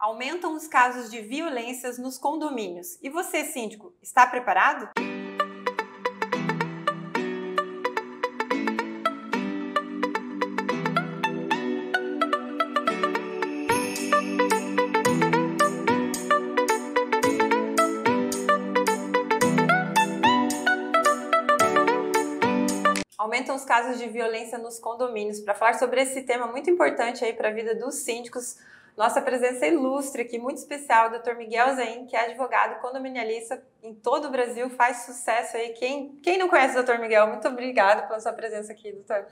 aumentam os casos de violências nos condomínios. E você, síndico, está preparado? aumentam os casos de violência nos condomínios. Para falar sobre esse tema muito importante aí para a vida dos síndicos, nossa presença ilustre aqui, muito especial, o Dr. Miguel Zain, que é advogado condominialista em todo o Brasil, faz sucesso aí. Quem, quem não conhece o Dr. Miguel, muito obrigado pela sua presença aqui, doutor.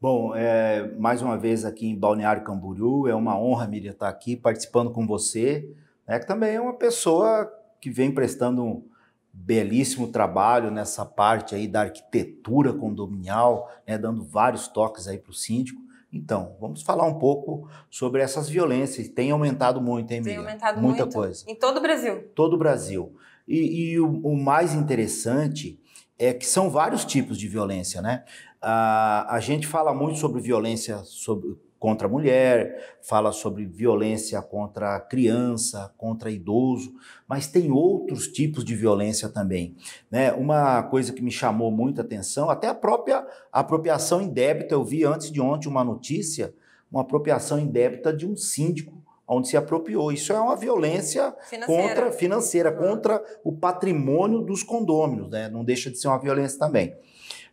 Bom, é, mais uma vez aqui em Balneário Camboriú, é uma honra, Miriam, estar aqui participando com você, né, que também é uma pessoa que vem prestando um belíssimo trabalho nessa parte aí da arquitetura condominial, né, dando vários toques aí para o síndico. Então, vamos falar um pouco sobre essas violências. Tem aumentado muito, hein, Miriam? Tem aumentado Muita muito. coisa. Em todo o Brasil. Todo o Brasil. E, e o, o, mais interessante é que são vários tipos de violência, né? Ah, a gente fala muito sobre violência sobre contra a mulher, fala sobre violência contra a criança, contra idoso, mas tem outros tipos de violência também. Né? Uma coisa que me chamou muita atenção, até a própria apropriação indébita, eu vi antes de ontem uma notícia, uma apropriação indébita de um síndico onde se apropriou. Isso é uma violência financeira. contra financeira, uhum. contra o patrimônio dos condôminos, né? Não deixa de ser uma violência também.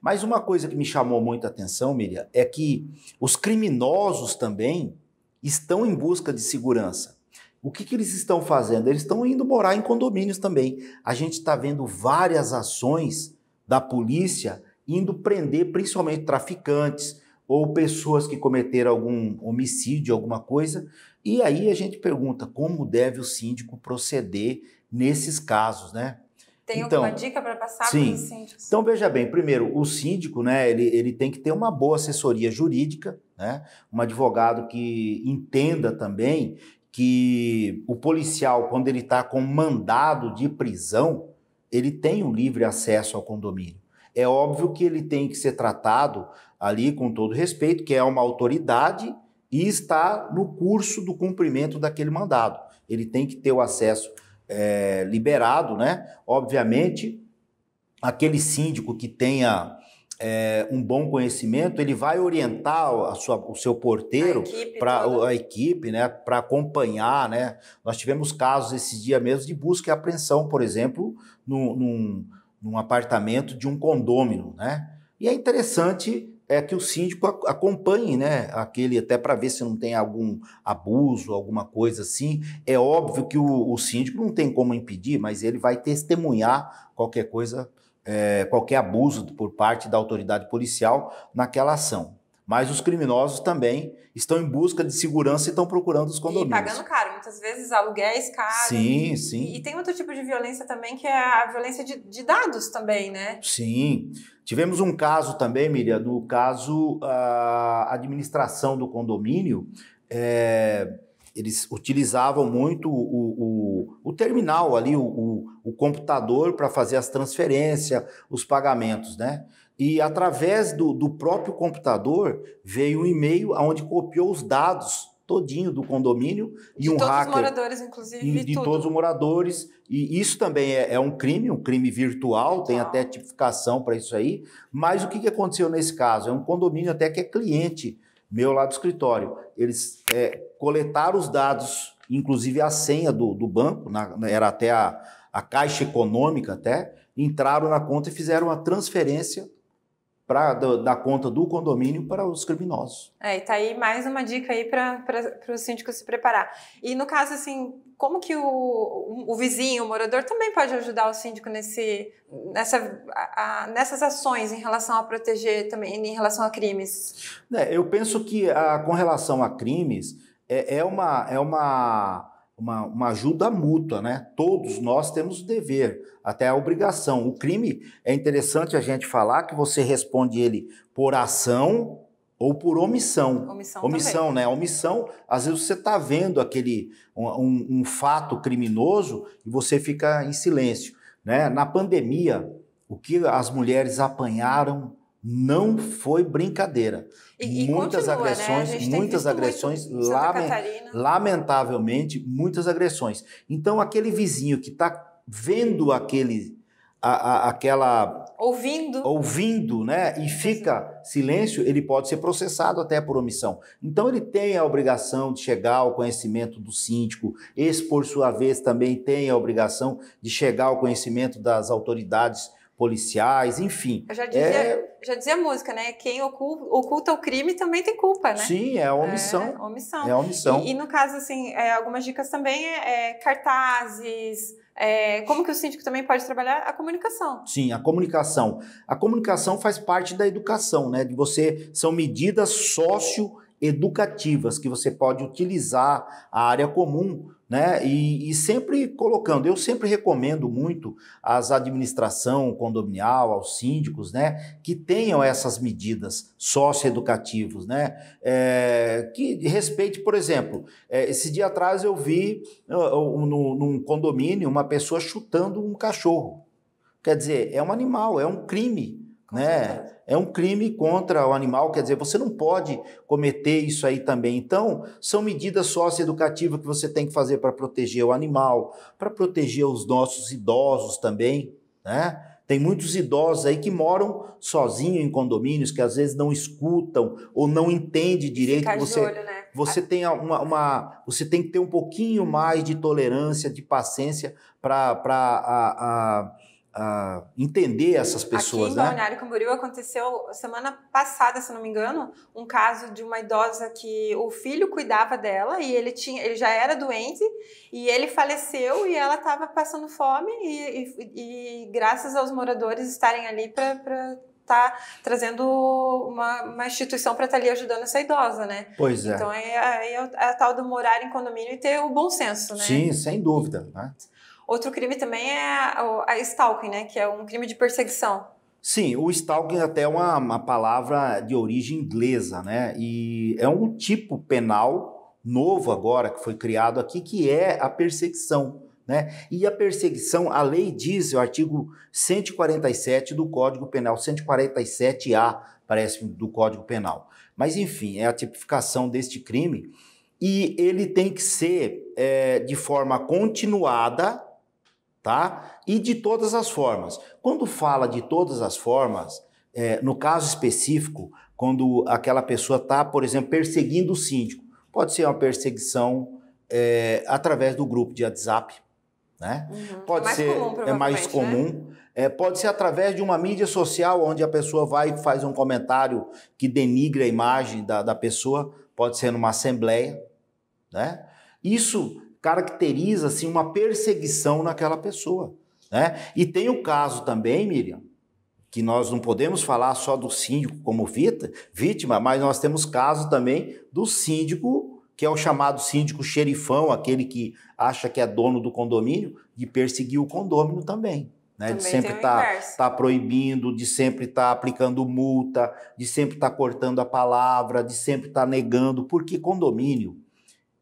Mas uma coisa que me chamou muita atenção, Miriam, é que os criminosos também estão em busca de segurança. O que, que eles estão fazendo? Eles estão indo morar em condomínios também. A gente está vendo várias ações da polícia indo prender principalmente traficantes ou pessoas que cometeram algum homicídio, alguma coisa. E aí a gente pergunta como deve o síndico proceder nesses casos, né? Tem então, alguma dica para passar sim. para os síndicos? Então, veja bem, primeiro, o síndico, né, ele, ele tem que ter uma boa assessoria jurídica, né, um advogado que entenda também que o policial, quando ele está com mandado de prisão, ele tem um livre acesso ao condomínio. É óbvio que ele tem que ser tratado ali com todo respeito, que é uma autoridade e está no curso do cumprimento daquele mandado. Ele tem que ter o acesso é, liberado, né? Obviamente, aquele síndico que tenha é, um bom conhecimento, ele vai orientar a sua, o seu porteiro, para a equipe, né, para acompanhar. Né? Nós tivemos casos esses dias mesmo de busca e apreensão, por exemplo, num, num, num apartamento de um condômino. Né? E é interessante é que o síndico acompanhe, né, aquele até para ver se não tem algum abuso, alguma coisa assim. É óbvio que o, o síndico não tem como impedir, mas ele vai testemunhar qualquer coisa, é, qualquer abuso por parte da autoridade policial naquela ação mas os criminosos também estão em busca de segurança e estão procurando os condomínios. E pagando caro, muitas vezes aluguéis caros. Sim, sim. E tem outro tipo de violência também, que é a violência de, de dados também, né? Sim. Tivemos um caso também, Miriam, no caso a ah, administração do condomínio, é, eles utilizavam muito o, o, o terminal ali, o, o computador para fazer as transferências, os pagamentos, né? E através do, do próprio computador veio um e-mail onde copiou os dados todinho do condomínio e de um hacker. De todos os moradores, inclusive. E, de tudo. todos os moradores. E isso também é, é um crime, um crime virtual, virtual. tem até tipificação para isso aí. Mas o que, que aconteceu nesse caso? É um condomínio até que é cliente meu lá do escritório. Eles é, coletaram os dados, inclusive a senha do, do banco, na, era até a, a Caixa Econômica até, entraram na conta e fizeram uma transferência para dar conta do condomínio para os criminosos. É, e tá aí mais uma dica aí para o síndico se preparar. E no caso, assim, como que o, o, vizinho, o morador, também pode ajudar o síndico nesse, nessa, a, nessas ações em relação a proteger também, em relação a crimes? É, eu penso que a, com relação a crimes, é, é uma... É uma uma, uma ajuda mútua, né? Todos nós temos o dever, até a obrigação. O crime é interessante a gente falar que você responde ele por ação ou por omissão. Omissão, omissão né? Omissão, às vezes você está vendo aquele um, um, fato criminoso e você fica em silêncio, né? Na pandemia, o que as mulheres apanharam não foi brincadeira muitas né? agressões, né? muitas agressões, lame, lamentavelmente, muitas agressões. Então, aquele vizinho que está vendo aquele, a, a, aquela ouvindo. Ouvindo, né? E fica silêncio, ele pode ser processado até por omissão. Então ele tem a obrigação de chegar ao conhecimento do síndico, esse por sua vez também tem a obrigação de chegar ao conhecimento das autoridades policiais, enfim. Eu já dizia, é... já dizia a música, né? Quem oculta, o crime também tem culpa, né? Sim, é omissão. É omissão. É, é omissão. E, e no caso, assim, é, algumas dicas também é, é cartazes. É, como que o síndico também pode trabalhar a comunicação? Sim, a comunicação. A comunicação faz parte da educação, né? De você são medidas socioeducativas que você pode utilizar a área comum né? E, e, sempre colocando, eu sempre recomendo muito às administração condominial, aos síndicos, né? Que tenham essas medidas socioeducativas, né? É, que respeite, por exemplo, é, esse dia atrás eu vi no, num condomínio uma pessoa chutando um cachorro. Quer dizer, é um animal, é um crime né? É um crime contra o animal, quer dizer, você não pode cometer isso aí também. Então, são medidas socioeducativas que você tem que fazer para proteger o animal, para proteger os nossos idosos também, né? Tem muitos idosos aí que moram sozinhos em condomínios, que às vezes não escutam ou não entendem direito. Fica você, olho, né? você tem uma, uma, você tem que ter um pouquinho mais de tolerância, de paciência para a Uh, entender essas pessoas. Aqui em né? Balneário Camboriú aconteceu semana passada, se não me engano, um caso de uma idosa que o filho cuidava dela e ele tinha, ele já era doente e ele faleceu e ela estava passando fome e, e, e, graças aos moradores estarem ali para tá trazendo uma, uma instituição para estar tá ali ajudando essa idosa, né? Pois é. Então é, é, é, a, é a tal do morar em condomínio e ter o bom senso, né? Sim, sem dúvida, né? Outro crime também é a, a stalking, né? Que é um crime de perseguição. Sim, o stalking é até é uma, uma, palavra de origem inglesa, né? E é um tipo penal novo agora que foi criado aqui, que é a perseguição. Né? E a perseguição, a lei diz, o artigo 147 do Código Penal, 147A, parece, do Código Penal. Mas, enfim, é a tipificação deste crime e ele tem que ser é, de forma continuada tá? E de todas as formas. Quando fala de todas as formas, é, no caso específico, quando aquela pessoa está, por exemplo, perseguindo o síndico, pode ser uma perseguição é, através do grupo de WhatsApp, né? Uhum. Pode mais ser comum, é mais né? comum. Né? É, pode ser através de uma mídia social onde a pessoa vai e faz um comentário que denigre a imagem da, da pessoa. Pode ser numa assembleia, né? Isso caracteriza assim uma perseguição naquela pessoa, né? E tem o caso também, Miriam, que nós não podemos falar só do síndico como vítima, mas nós temos caso também do síndico, que é o chamado síndico xerifão, aquele que acha que é dono do condomínio, de perseguir o condomínio também. Né? de sempre estar tá, tá, proibindo, de sempre estar tá aplicando multa, de sempre estar tá cortando a palavra, de sempre estar tá negando, porque condomínio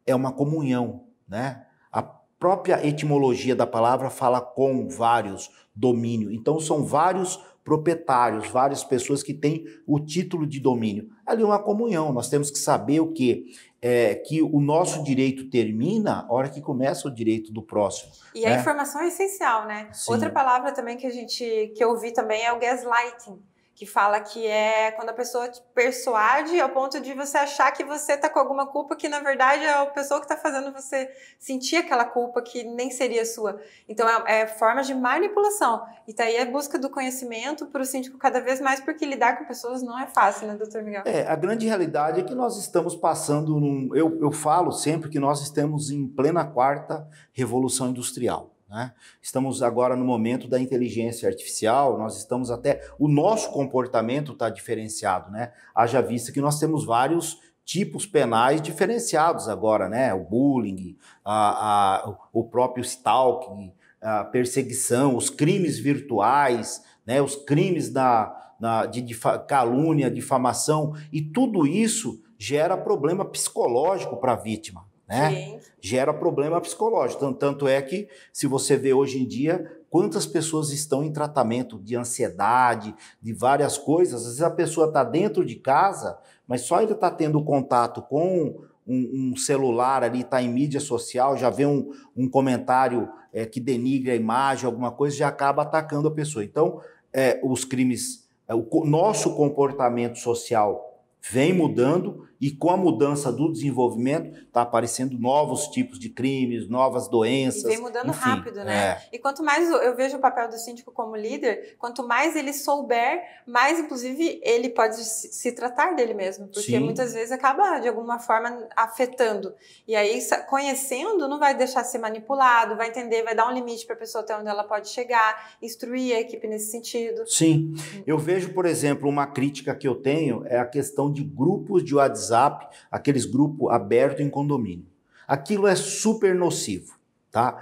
é uma comunhão né? A própria etimologia da palavra fala com vários, domínio. Então são vários proprietários, várias pessoas que têm o título de domínio. Ali é uma comunhão, nós temos que saber o que é, que o nosso direito termina a hora que começa o direito do próximo. E né? a informação é essencial, né? Sim. Outra palavra também que a gente que eu vi também é o gaslighting que fala que é quando a pessoa te persuade ao ponto de você achar que você está com alguma culpa que na verdade é a pessoa que está fazendo você sentir aquela culpa que nem seria sua. Então é, é forma de manipulação. E tá aí a busca do conhecimento para o síndico cada vez mais, porque lidar com pessoas não é fácil, né, doutor Miguel? É, a grande realidade é que nós estamos passando num. Eu, eu falo sempre que nós estamos em plena quarta revolução industrial. Né? Estamos agora no momento da inteligência artificial, nós estamos até. O nosso comportamento está diferenciado, né? Haja vista que nós temos vários tipos penais diferenciados agora, né? O bullying, a, a, o próprio stalking, a perseguição, os crimes virtuais, né? os crimes da, na, de difa calúnia, difamação, e tudo isso gera problema psicológico para a vítima né? Sim. Gera problema psicológico. Tanto é que, se você vê hoje em dia, quantas pessoas estão em tratamento de ansiedade, de várias coisas, às vezes a pessoa está dentro de casa, mas só ainda está tendo contato com um, um celular ali, está em mídia social, já vê um, um comentário é, que denigre a imagem, alguma coisa, já acaba atacando a pessoa. Então, é, os crimes, é, o nosso comportamento social vem mudando e com a mudança do desenvolvimento está aparecendo novos tipos de crimes, novas doenças. E vem mudando enfim, rápido, né? É. E quanto mais eu vejo o papel do síndico como líder, quanto mais ele souber, mais inclusive ele pode se tratar dele mesmo, porque Sim. muitas vezes acaba de alguma forma afetando. E aí conhecendo não vai deixar ser manipulado, vai entender, vai dar um limite para a pessoa até onde ela pode chegar, instruir a equipe nesse sentido. Sim. Uhum. Eu vejo, por exemplo, uma crítica que eu tenho é a questão de grupos de WhatsApp, aqueles grupos abertos em condomínio. Aquilo é super nocivo. Tá?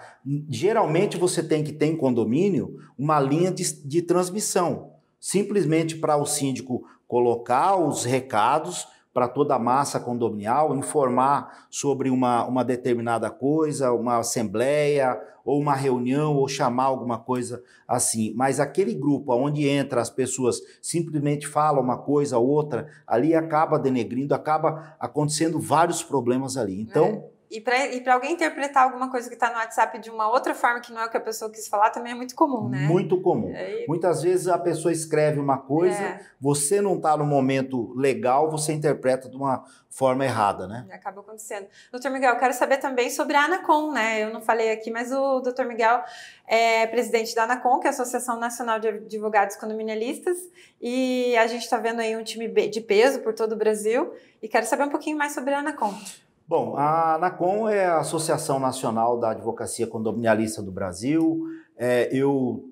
Geralmente você tem que ter em condomínio uma linha de, de transmissão, simplesmente para o síndico colocar os recados para toda a massa condominial, informar sobre uma, uma determinada coisa, uma assembleia, ou uma reunião, ou chamar alguma coisa assim. Mas aquele grupo onde entra as pessoas simplesmente falam uma coisa ou outra, ali acaba denegrindo, acaba acontecendo vários problemas ali. Então. É e para alguém interpretar alguma coisa que está no WhatsApp de uma outra forma que não é o que a pessoa quis falar também é muito comum, né? Muito comum. É Muitas vezes a pessoa escreve uma coisa, é. você não está no momento legal, você interpreta de uma forma errada, né? Acaba acontecendo. Doutor Miguel, eu quero saber também sobre a Anacom, né? Eu não falei aqui, mas o doutor Miguel é presidente da Anacom, que é a Associação Nacional de Advogados Condominialistas, e a gente está vendo aí um time de peso por todo o Brasil. E quero saber um pouquinho mais sobre a Anacom. Bom, a ANACOM é a Associação Nacional da Advocacia Condominialista do Brasil. É, eu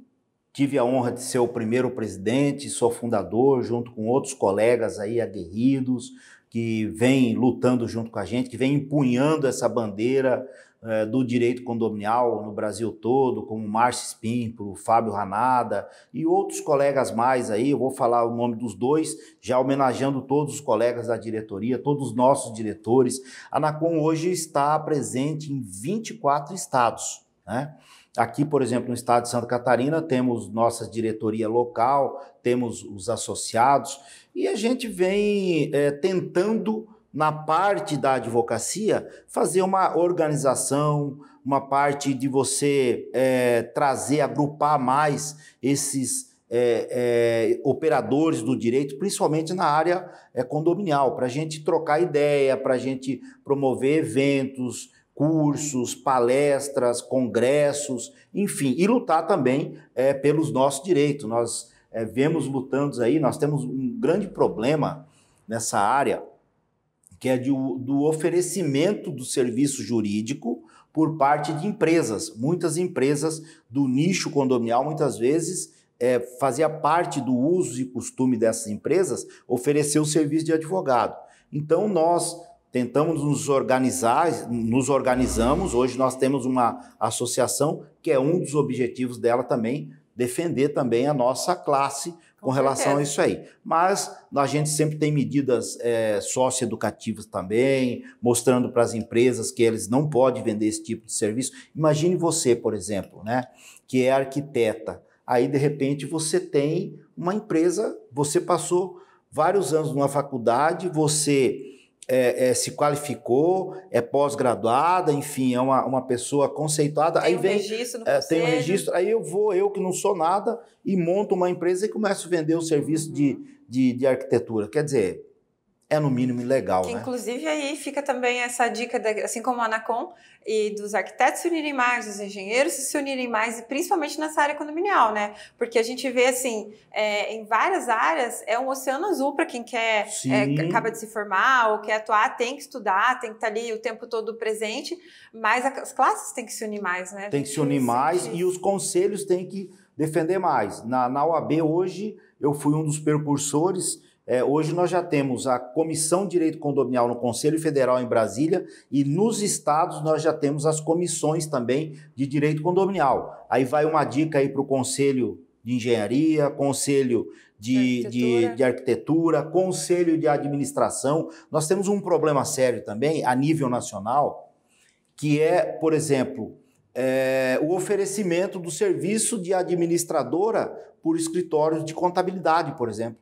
tive a honra de ser o primeiro presidente, sou fundador, junto com outros colegas aí aguerridos que vêm lutando junto com a gente, que vêm empunhando essa bandeira é, do direito condominial no Brasil todo, como Márcio Espímpolo, Fábio Ranada e outros colegas mais aí, eu vou falar o nome dos dois, já homenageando todos os colegas da diretoria, todos os nossos diretores. A Anacom hoje está presente em 24 estados, né? Aqui, por exemplo, no estado de Santa Catarina, temos nossa diretoria local, temos os associados e a gente vem é, tentando na parte da advocacia, fazer uma organização, uma parte de você é, trazer, agrupar mais esses é, é, operadores do direito, principalmente na área é, condominial, para a gente trocar ideia, para a gente promover eventos, cursos, palestras, congressos, enfim, e lutar também é, pelos nossos direitos. Nós é, vemos lutando aí, nós temos um grande problema nessa área que é do oferecimento do serviço jurídico por parte de empresas. Muitas empresas do nicho condominial, muitas vezes, é, fazia parte do uso e costume dessas empresas oferecer o serviço de advogado. Então, nós tentamos nos organizar, nos organizamos. Hoje nós temos uma associação que é um dos objetivos dela também defender também a nossa classe, com, relação a isso aí. Mas a gente sempre tem medidas é, socioeducativas também, mostrando para as empresas que eles não podem vender esse tipo de serviço. Imagine você, por exemplo, né, que é arquiteta. Aí, de repente, você tem uma empresa, você passou vários anos numa faculdade, você é, é, se qualificou, é pós-graduada, enfim, é uma, uma pessoa conceituada. Tem aí um vem, registro no é, Tem um registro, aí eu vou, eu que não sou nada, e monto uma empresa e começo a vender o serviço uhum. de, de, de, arquitetura. Quer dizer, é no mínimo ilegal. Que, né? Inclusive, aí fica também essa dica, da, assim como a Anacom, e dos arquitetos se unirem mais, dos engenheiros se unirem mais, e principalmente nessa área condominial, né? Porque a gente vê, assim, é, em várias áreas, é um oceano azul para quem quer, é, acaba de se formar ou quer atuar, tem que estudar, tem que estar tá ali o tempo todo presente, mas as classes têm que se unir mais, né? Tem que se unir mais e os conselhos têm que defender mais. Na, na UAB, hoje, eu fui um dos percursores é, hoje nós já temos a Comissão de Direito Condominial no Conselho Federal em Brasília e nos estados nós já temos as comissões também de Direito Condominial. Aí vai uma dica aí para o Conselho de Engenharia, Conselho de, de, de, arquitetura, conselho de administração. Nós temos um problema sério também, a nível nacional, que é, por exemplo, é, o oferecimento do serviço de administradora por escritórios de contabilidade, por exemplo.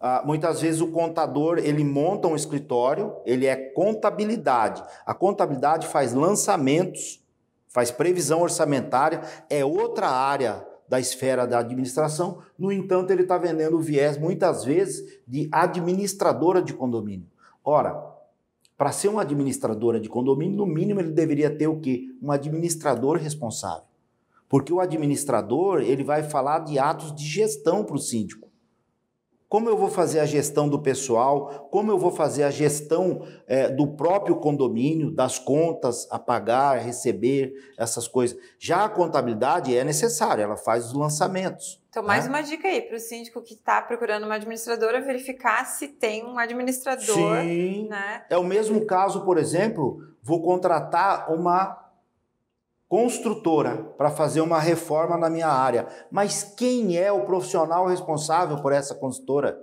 Ah, muitas vezes o contador ele monta um escritório, ele é contabilidade. A contabilidade faz lançamentos, faz previsão orçamentária, é outra área da esfera da administração. No entanto, ele está vendendo o viés muitas vezes de administradora de condomínio. Ora, para ser uma administradora de condomínio, no mínimo ele deveria ter o quê? Um administrador responsável. Porque o administrador ele vai falar de atos de gestão para o síndico. Como eu vou fazer a gestão do pessoal? Como eu vou fazer a gestão é, do próprio condomínio, das contas a pagar, a receber, essas coisas? Já a contabilidade é necessária, ela faz os lançamentos. Então, mais né? uma dica aí para o síndico que está procurando uma administradora verificar se tem um administrador. Sim. Né? É o mesmo caso, por exemplo, vou contratar uma construtora para fazer uma reforma na minha área, mas quem é o profissional responsável por essa construtora?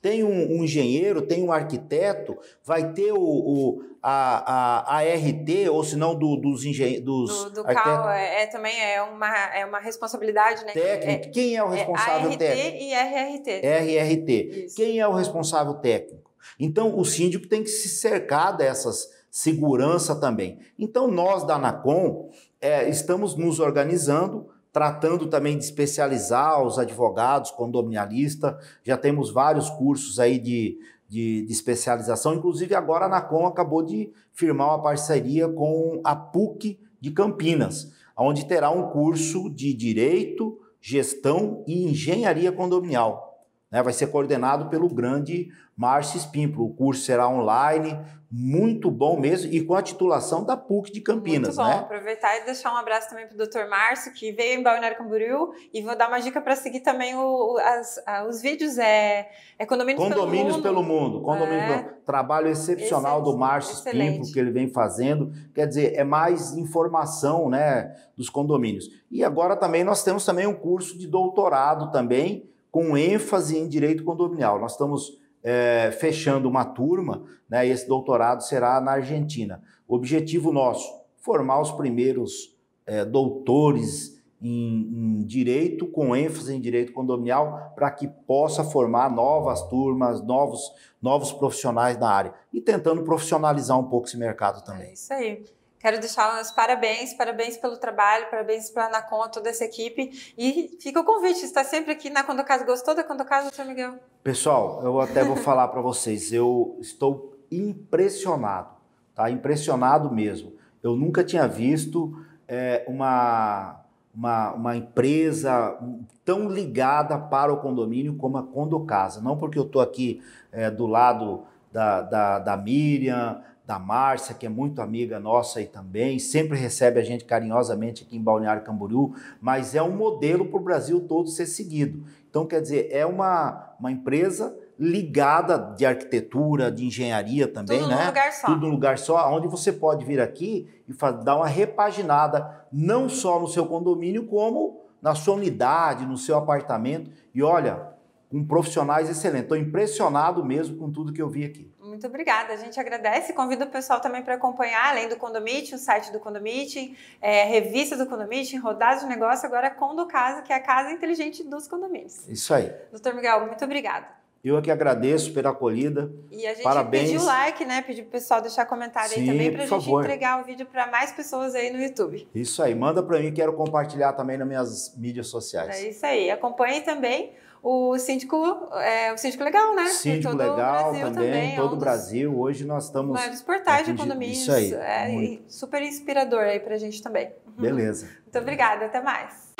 Tem um, um engenheiro, tem um arquiteto, vai ter o, o a, a, a RT, ou se não do, dos engenheiros. Dos do, do CAL é, é, também é uma, é uma responsabilidade, né? Técnico. É, quem é o é responsável é técnico? RT e RRT. RRT. Isso. Quem é o responsável técnico? Então, o síndico tem que se cercar dessas segurança também. Então, nós da Anacom, é, estamos nos organizando, tratando também de especializar os advogados, condominialista, já temos vários cursos aí de, de, de, especialização, inclusive agora a NACOM acabou de firmar uma parceria com a PUC de Campinas, onde terá um curso de Direito, Gestão e Engenharia Condominial. Né? Vai ser coordenado pelo grande Márcio Espímpolo. O curso será online, muito bom mesmo, e com a titulação da PUC de Campinas. Muito bom, né? aproveitar e deixar um abraço também para o doutor Márcio, que veio em Balneário Camboriú, e vou dar uma dica para seguir também o, as, os vídeos, é, é Condomínios, Condomínios pelo Mundo. Pelo mundo Condomínios é. pelo... Trabalho excepcional Excelente. do Márcio Espímpolo, que ele vem fazendo. Quer dizer, é mais informação né, dos condomínios. E agora também nós temos também um curso de doutorado também, com ênfase em direito condominial. Nós estamos é, fechando uma turma, né, e esse doutorado será na Argentina. O objetivo nosso, formar os primeiros é, doutores em, em, direito, com ênfase em direito condominial, para que possa formar novas turmas, novos, novos profissionais na área. E tentando profissionalizar um pouco esse mercado também. É isso aí. Quero deixar os parabéns, parabéns pelo trabalho, parabéns para a Anacom, toda essa equipe. E fica o convite, está sempre aqui na Condocasa. Gostou da Condocasa, seu Miguel? Pessoal, eu até vou falar para vocês, eu estou impressionado, tá? Impressionado mesmo. Eu nunca tinha visto é, uma, uma, uma, empresa tão ligada para o condomínio como a Condocasa. Não porque eu estou aqui é, do lado da, da, da Miriam, da Márcia, que é muito amiga nossa aí também, sempre recebe a gente carinhosamente aqui em Balneário Camboriú, mas é um modelo para o Brasil todo ser seguido. Então, quer dizer, é uma, uma empresa ligada de arquitetura, de engenharia também, Tudo né? Tudo num lugar só. Tudo num lugar só, onde você pode vir aqui e dar uma repaginada, não só no seu condomínio, como na sua unidade, no seu apartamento. E olha, com profissionais excelentes. Estou impressionado mesmo com tudo que eu vi aqui. Muito obrigada. A gente agradece. Convido o pessoal também para acompanhar, além do condomínio, o site do condomínio, é, revista do condomínio, rodadas de negócio, agora Condo Casa, que é a casa inteligente dos condomínios. Isso aí. Doutor Miguel, muito obrigada. Eu é que agradeço pela acolhida. E a gente Parabéns. pediu like, né? Pediu pro pessoal deixar comentário Sim, aí também para a gente favor. entregar o vídeo para mais pessoas aí no YouTube. Isso aí, manda para mim, quero compartilhar também nas minhas mídias sociais. É isso aí. Acompanhe também o síndico, é, o síndico legal, né? Síndico legal também, também, é todo o Brasil. Hoje nós estamos. Vários portais de condomínios. Isso aí. É, super inspirador aí para a gente também. Beleza. Muito obrigada, até mais.